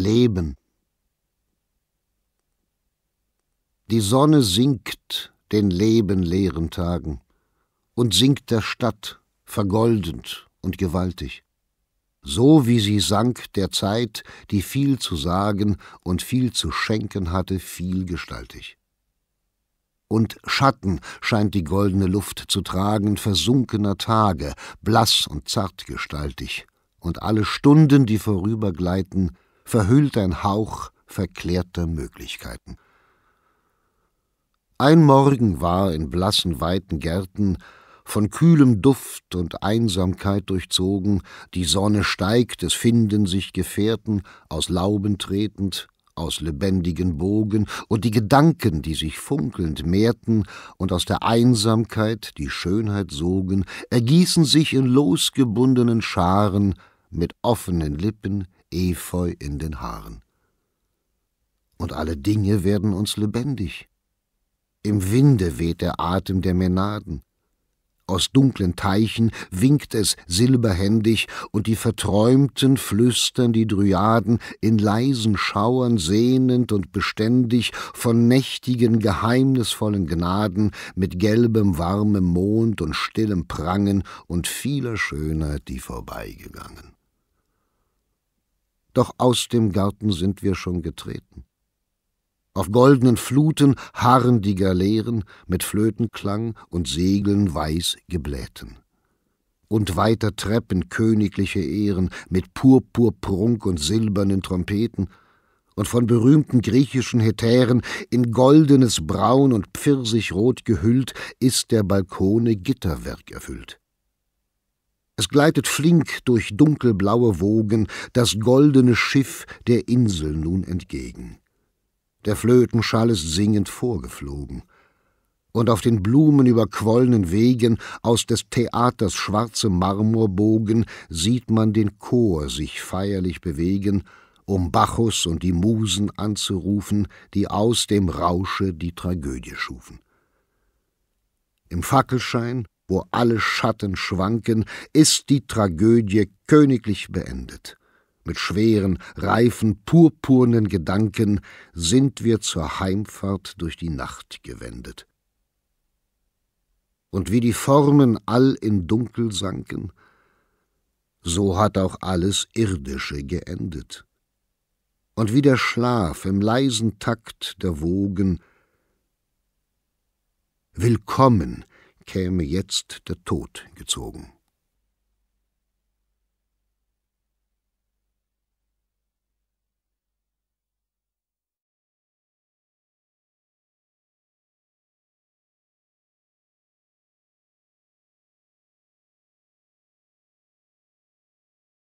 Leben. Die Sonne sinkt den Leben leeren Tagen und sinkt der Stadt, vergoldend und gewaltig. So wie sie sank der Zeit, die viel zu sagen und viel zu schenken hatte, vielgestaltig. Und Schatten scheint die goldene Luft zu tragen, versunkener Tage, blass und zartgestaltig, und alle Stunden, die vorübergleiten, verhüllt ein Hauch verklärter Möglichkeiten. Ein Morgen war in blassen, weiten Gärten, von kühlem Duft und Einsamkeit durchzogen, die Sonne steigt, es finden sich Gefährten, aus Lauben tretend, aus lebendigen Bogen, und die Gedanken, die sich funkelnd mehrten und aus der Einsamkeit die Schönheit sogen, ergießen sich in losgebundenen Scharen, mit offenen Lippen Efeu in den Haaren. Und alle Dinge werden uns lebendig. Im Winde weht der Atem der Mänaden. Aus dunklen Teichen winkt es silberhändig, und die Verträumten flüstern die Dryaden in leisen Schauern sehnend und beständig von nächtigen, geheimnisvollen Gnaden mit gelbem, warmem Mond und stillem Prangen und vieler Schönheit, die vorbeigegangen doch aus dem Garten sind wir schon getreten. Auf goldenen Fluten harren die Galeeren mit Flötenklang und Segeln weiß geblähten. Und weiter treppen königliche Ehren mit Purpurprunk und silbernen Trompeten und von berühmten griechischen Hetären in goldenes Braun und Pfirsichrot gehüllt ist der Balkone Gitterwerk erfüllt. Es gleitet flink durch dunkelblaue Wogen das goldene Schiff der Insel nun entgegen. Der Flötenschall ist singend vorgeflogen. Und auf den blumenüberquollenen Wegen aus des Theaters schwarze Marmorbogen sieht man den Chor sich feierlich bewegen, um Bacchus und die Musen anzurufen, die aus dem Rausche die Tragödie schufen. Im Fackelschein wo alle Schatten schwanken, ist die Tragödie königlich beendet. Mit schweren, reifen, purpurnen Gedanken sind wir zur Heimfahrt durch die Nacht gewendet. Und wie die Formen all in Dunkel sanken, so hat auch alles Irdische geendet. Und wie der Schlaf im leisen Takt der Wogen, Willkommen käme jetzt der Tod gezogen.